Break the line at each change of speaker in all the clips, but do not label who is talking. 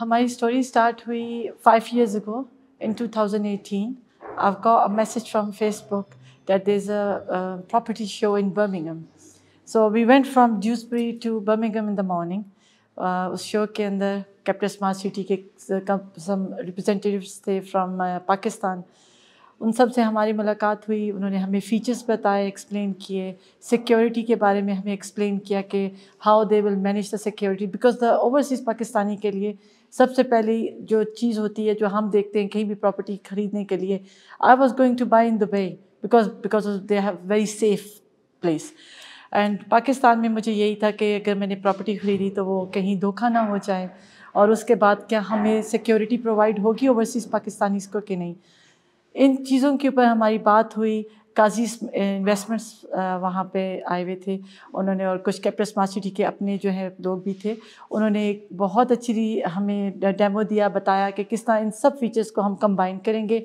Uh, my story start हुई five years ago in 2018. I've got a message from Facebook that there's a, property show in Birmingham. So we went from Dewsbury to Birmingham in the morning. उस show के the Capital Smart City. Uh, some representatives representatives from uh, Pakistan. उन सब से हमारी मुलाकात हुई उन्होंने हमें फ़ीचर्स बताए एक्सप्लेन किए सिक्योरिटी के बारे में हमें एक्सप्लेन किया कि how they will manage the security because the overseas Pakistani के लिए सबसे पहले जो चीज़ होती है जो हम देखते हैं कहीं भी प्रॉपर्टी खरीदने के लिए I was going to buy in Dubai because because they है very safe place and Pakistan में मुझे यही था कि अगर मैंने प्रॉपर्टी खरीदी तो वो कहीं धोखा ना हो जाए और उसके बाद क्या हमें सिक्योरिटी प्रोवाइड होगी ओवरसीज़ पाकिस्तानीज़ को कि नहीं इन चीज़ों के ऊपर हमारी बात हुई काजी इन्वेस्टमेंट्स वहाँ पे आए हुए थे उन्होंने और कुछ स्मार्ट मार्सिटी के अपने जो है लोग भी थे उन्होंने एक बहुत अच्छी हमें डेमो दिया बताया कि किस तरह इन सब फीचर्स को हम कंबाइन करेंगे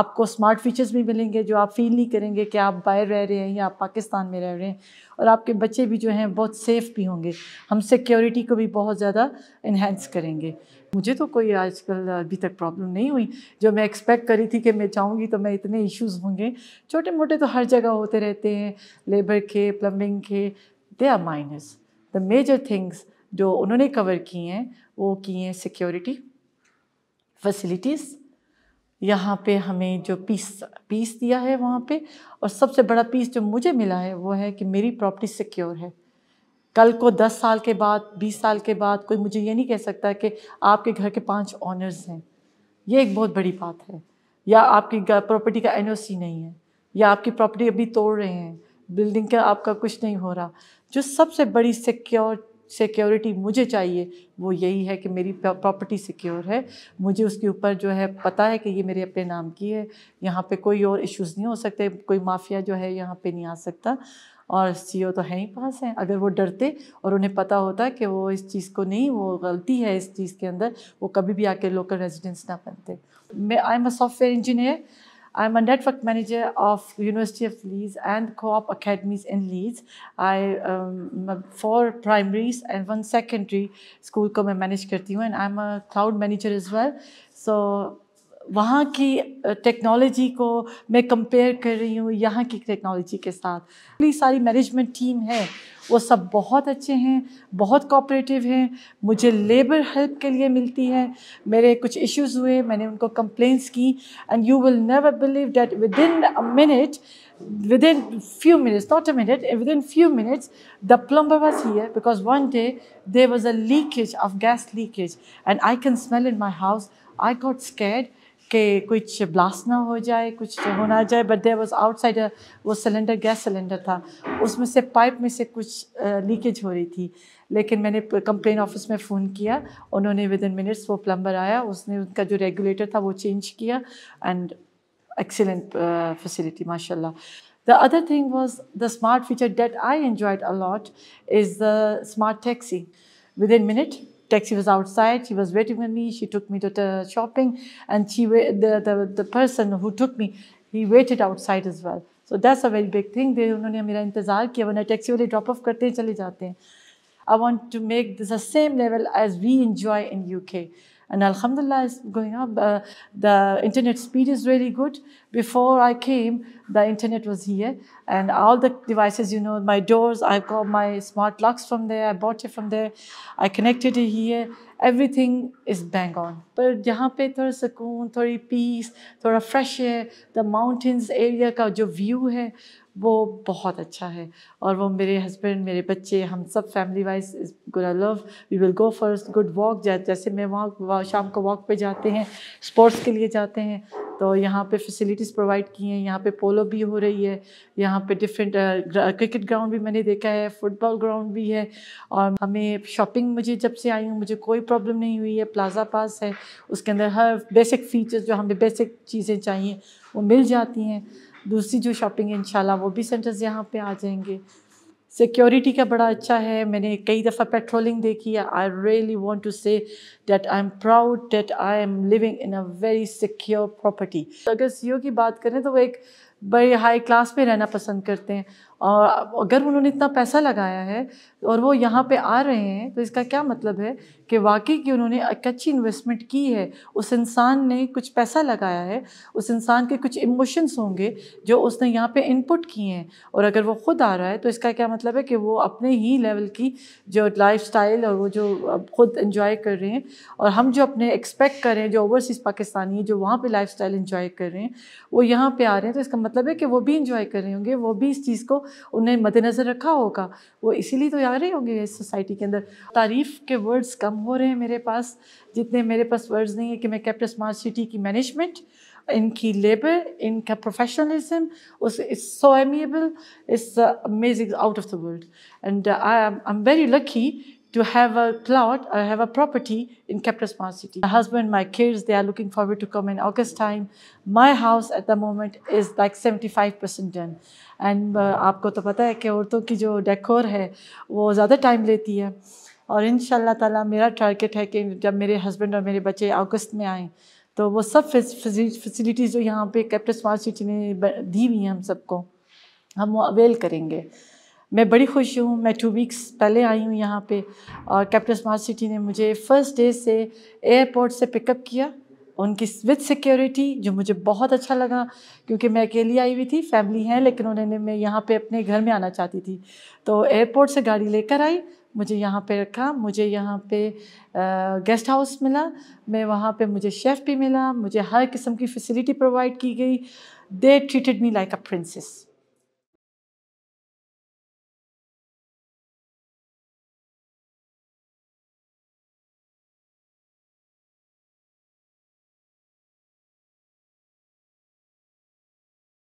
आपको स्मार्ट फीचर्स भी मिलेंगे जो आप फील नहीं करेंगे कि आप बाहर रह रहे हैं या आप पाकिस्तान में रह रहे हैं और आपके बच्चे भी जो हैं बहुत सेफ़ भी होंगे हम सिक्योरिटी को भी बहुत ज़्यादा इन्हेंस करेंगे मुझे तो कोई आजकल अभी तक प्रॉब्लम नहीं हुई जो मैं एक्सपेक्ट करी थी कि मैं चाहूँगी तो मैं इतने इश्यूज़ होंगे छोटे मोटे तो हर जगह होते रहते हैं लेबर के प्लम्बिंग के they are minus the major things जो उन्होंने कवर किए हैं वो किए हैं सिक्योरिटी फैसिलिटीज़ यहाँ पे हमें जो पीस पीस दिया है वहाँ पे और सबसे बड़ा पीस जो मुझे मिला है वो है कि मेरी प्रॉपर्टी सिक्योर है कल को 10 साल के बाद 20 साल के बाद कोई मुझे ये नहीं कह सकता कि आपके घर के पांच ऑनर्स हैं ये एक बहुत बड़ी बात है या आपकी प्रॉपर्टी का एन नहीं है या आपकी प्रॉपर्टी अभी तोड़ रहे हैं बिल्डिंग का आपका कुछ नहीं हो रहा जो सबसे बड़ी सिक्योर सिक्योरिटी मुझे चाहिए वो यही है कि मेरी प्रॉपर्टी सिक्योर है मुझे उसके ऊपर जो है पता है कि ये मेरे अपने नाम की है यहाँ पे कोई और इश्यूज नहीं हो सकते कोई माफिया जो है यहाँ पे नहीं आ सकता और सीईओ तो है ही पास हैं अगर वो डरते और उन्हें पता होता कि वो इस चीज़ को नहीं वो गलती है इस चीज़ के अंदर वो कभी भी आके लोकल रेजिडेंस ना बनते मैं I am a software engineer I'm a network manager of University of Leeds and co-op academies in Leeds. I um, four primaries and one secondary school come. and manage करती हूँ and I'm a cloud manager as well. So वहाँ की technology को मैं compare कर रही हूँ यहाँ की टेक्नोलॉजी के साथ इतनी सारी मैनेजमेंट टीम है वो सब बहुत अच्छे हैं बहुत कोऑपरेटिव हैं मुझे लेबर हेल्प के लिए मिलती है मेरे कुछ इश्यूज हुए मैंने उनको कंप्लेंट्स की and you will never believe that within a minute within few minutes not a minute within few minutes the plumber was here because one day there was a leakage of gas leakage and I can smell in my house I got scared कि कुछ blast ना हो जाए कुछ हो ना जाए but there was outside वो सिलेंडर गैस सिलेंडर था उसमें से पाइप में से कुछ लीकेज हो रही थी लेकिन मैंने कंप्लेन ऑफिस में फ़ोन किया उन्होंने विद इन मिनट्स वो प्लम्बर आया उसने उनका जो रेगुलेटर था वो चेंज किया एंड एक्सीलेंट फैसिलिटी माशा the other thing was the smart feature that I enjoyed a lot is the smart taxi within minute She was outside. She was waiting for me. She took me to the shopping, and she the the the person who took me, he waited outside as well. So that's a very big thing. They उन्होंने मेरा इंतजार किया वरना taxi वाले drop off करते हैं चले जाते want to make this the same level as we enjoy in UK. And Alhamdulillah is going up. Uh, the internet speed is really good. Before I came, the internet was here and all the devices, you know, my doors, I got my smart locks from there, I bought it from there, I connected it here. Everything is bang on. पर जहाँ पे थोड़ा सुकून peace, peace fresh air, the mountains area, area का जो view है वो बहुत अच्छा है और वो मेरे हस्बैंड मेरे बच्चे हम सब family wise is good I love we will go for good walk जैसे मैं वहाँ शाम को वॉक पे जाते हैं स्पोर्ट्स के लिए जाते हैं तो यहाँ पे फैसिलिटीज़ प्रोवाइड की हैं यहाँ पे पोलो भी हो रही है यहाँ पे डिफरेंट क्रिकेट ग्राउंड भी मैंने देखा है फुटबॉल ग्राउंड भी है और हमें शॉपिंग मुझे जब से आई हूँ मुझे कोई प्रॉब्लम नहीं हुई है प्लाजा पास है उसके अंदर हर बेसिक फ़ीचर्स जो हमें बेसिक चीज़ें चाहिए वो मिल जाती हैं दूसरी जो शॉपिंग है इन वो भी सेंटर्स यहाँ पर आ जाएंगे सिक्योरिटी का बड़ा अच्छा है मैंने कई दफ़ा पेट्रोलिंग देखी है I really want to say that I am proud that I am living in a very secure property अगर सी e की बात करें तो वो एक बड़े हाई क्लास में रहना पसंद करते हैं और अगर उन्होंने इतना पैसा लगाया है और वो यहाँ पे आ रहे हैं तो इसका क्या मतलब है कि वाकई की उन्होंने एक अच्छी इन्वेस्टमेंट की है उस इंसान ने कुछ पैसा लगाया है उस इंसान के कुछ इमोशंस होंगे जो उसने यहाँ पे इनपुट किए हैं और अगर वो खुद आ रहा है तो इसका क्या मतलब है कि वो अपने ही लेवल की जो लाइफ और वो जो खुद इन्जॉय कर रहे हैं और हम जो अपने एक्सपेक्ट कर रहे हैं जो ओवरसीज़ पाकिस्तानी है जो वहाँ पर लाइफ स्टाइल इन्जॉय कर रहे हैं वो यहाँ पर आ रहे हैं तो इसका मतलब है कि वो भी इंजॉय कर रहे होंगे वो भी इस चीज़ को उन्हें मद्देनज़र रखा होगा वो इसीलिए तो आ रहे होंगे इस सोसाइटी के अंदर तारीफ़ के वर्ड्स कम हो रहे हैं मेरे पास जितने मेरे पास वर्ड्स नहीं है कि मैं कैपिटल स्मार्ट सिटी की मैनेजमेंट इनकी लेबर इनका प्रोफेशनलिज्म उस is so amiable is amazing out of the world and I am very lucky to have a plot or have a property in Capital Smart City. My husband, my kids, they are looking forward to come in August time. My house at the moment is like 75% done. And uh, आपको तो पता है कि औरतों की जो decor है वो ज़्यादा टाइम लेती है और इन ताला मेरा टारगेट है कि जब मेरे हस्बैंड और मेरे बच्चे अगस्त में आएँ तो वो सब फैसिलिटीज़ जो यहाँ पे कैप्टन स्मार्ट सिटी ने दी हुई हैं हम सबको हम वो अवेल करेंगे मैं बड़ी खुश हूँ मैं टू वीक्स पहले आई हूँ यहाँ पे और कैपिटल स्मार्ट सिटी ने मुझे फ़र्स्ट डे से एयरपोर्ट से पिकअप किया उनकी विद सिक्योरिटी जो मुझे बहुत अच्छा लगा क्योंकि मैं अकेली आई हुई थी फैमिली है लेकिन उन्होंने मैं यहाँ पे अपने घर में आना चाहती थी तो एयरपोर्ट से गाड़ी लेकर आई मुझे यहाँ पे रखा मुझे यहाँ पे गेस्ट हाउस मिला मैं वहाँ पे मुझे शेफ़ भी मिला मुझे हर किस्म की फैसिलिटी प्रोवाइड की गई they treated me like a princess